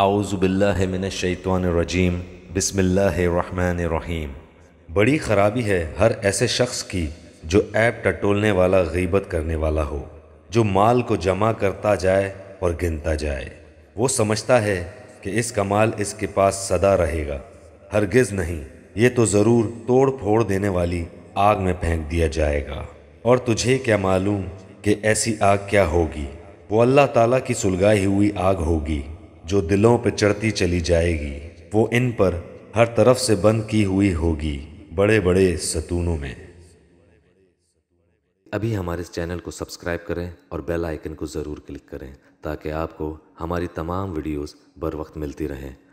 आउज़बिल्लिनशैतवानरजीम रहीम बड़ी ख़राबी है हर ऐसे शख्स की जो ऐप टटोलने वाला गीबत करने वाला हो जो माल को जमा करता जाए और गिनता जाए वो समझता है कि इसका माल इसके पास सदा रहेगा हरगिज़ नहीं ये तो ज़रूर तोड़ फोड़ देने वाली आग में फेंक दिया जाएगा और तुझे क्या मालूम कि ऐसी आग क्या होगी वो अल्लाह ताला की सुलगाई हुई आग होगी जो दिलों पर चढ़ती चली जाएगी वो इन पर हर तरफ से बंद की हुई होगी बड़े बड़े सतूनों में अभी हमारे इस चैनल को सब्सक्राइब करें और बेल आइकन को ज़रूर क्लिक करें ताकि आपको हमारी तमाम वीडियोस बर वक्त मिलती रहें